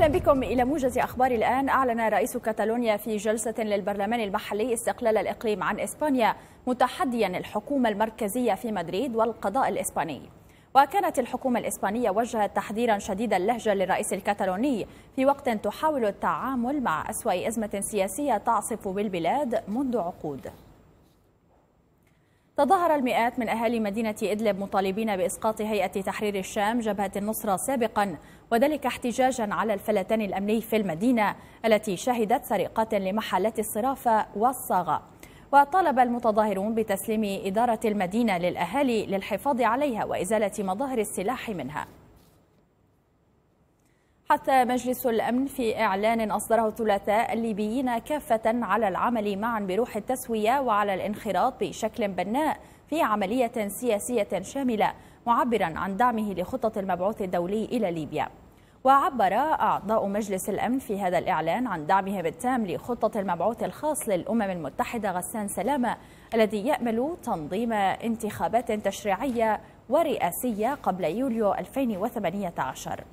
أهلا بكم إلى موجز أخبار الآن أعلن رئيس كاتالونيا في جلسة للبرلمان المحلي استقلال الإقليم عن إسبانيا متحديا الحكومة المركزية في مدريد والقضاء الإسباني وكانت الحكومة الإسبانية وجهت تحذيرا شديد اللهجة للرئيس الكتالوني في وقت تحاول التعامل مع أسوأ أزمة سياسية تعصف بالبلاد منذ عقود تظاهر المئات من أهالي مدينة إدلب مطالبين بإسقاط هيئة تحرير الشام جبهة النصرة سابقا وذلك احتجاجا على الفلتان الأمني في المدينة التي شهدت سرقات لمحلات الصرافة والصاغة وطالب المتظاهرون بتسليم إدارة المدينة للأهالي للحفاظ عليها وإزالة مظاهر السلاح منها حتى مجلس الأمن في إعلان أصدره الثلاثاء الليبيين كافة على العمل معا بروح التسوية وعلى الانخراط بشكل بناء في عملية سياسية شاملة معبرا عن دعمه لخطة المبعوث الدولي إلى ليبيا وعبر أعضاء مجلس الأمن في هذا الإعلان عن دعمهم التام لخطة المبعوث الخاص للأمم المتحدة غسان سلامة الذي يأمل تنظيم انتخابات تشريعية ورئاسية قبل يوليو 2018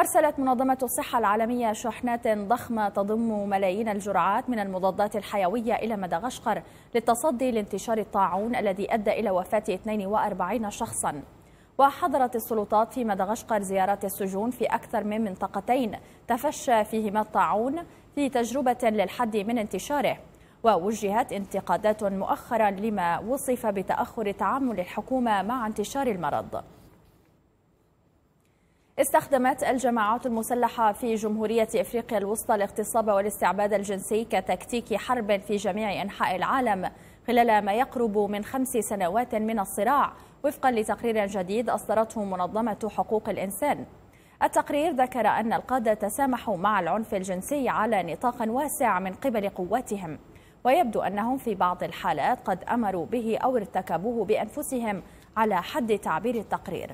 أرسلت منظمة الصحة العالمية شحنات ضخمة تضم ملايين الجرعات من المضادات الحيوية إلى مدغشقر للتصدي لانتشار الطاعون الذي أدى إلى وفاة 42 شخصاً وحضرت السلطات في مدغشقر زيارات السجون في أكثر من منطقتين تفشى فيهما الطاعون في تجربة للحد من انتشاره ووجهت انتقادات مؤخرا لما وصف بتأخر تعامل الحكومة مع انتشار المرض استخدمت الجماعات المسلحة في جمهورية إفريقيا الوسطى الاغتصاب والاستعباد الجنسي كتكتيك حرب في جميع أنحاء العالم خلال ما يقرب من خمس سنوات من الصراع وفقا لتقرير جديد أصدرته منظمة حقوق الإنسان التقرير ذكر أن القادة تسامحوا مع العنف الجنسي على نطاق واسع من قبل قواتهم ويبدو أنهم في بعض الحالات قد أمروا به أو ارتكبوه بأنفسهم على حد تعبير التقرير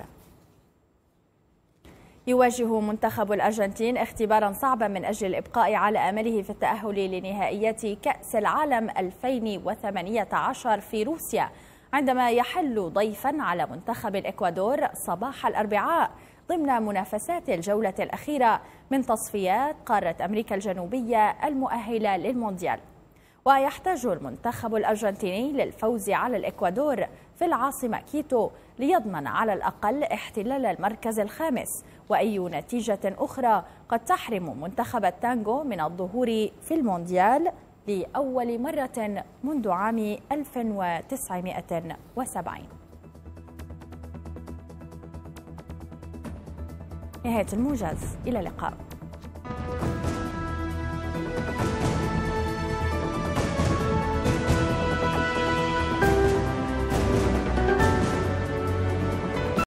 يواجه منتخب الأرجنتين اختبارا صعبا من أجل الإبقاء على أمله في التأهل لنهائيات كأس العالم 2018 في روسيا عندما يحل ضيفا على منتخب الإكوادور صباح الأربعاء ضمن منافسات الجولة الأخيرة من تصفيات قارة أمريكا الجنوبية المؤهلة للمونديال ويحتاج المنتخب الأرجنتيني للفوز على الإكوادور في العاصمة كيتو ليضمن على الأقل احتلال المركز الخامس وأي نتيجة أخرى قد تحرم منتخب التانغو من الظهور في المونديال لأول مرة منذ عام 1970 نهاية الموجز إلى اللقاء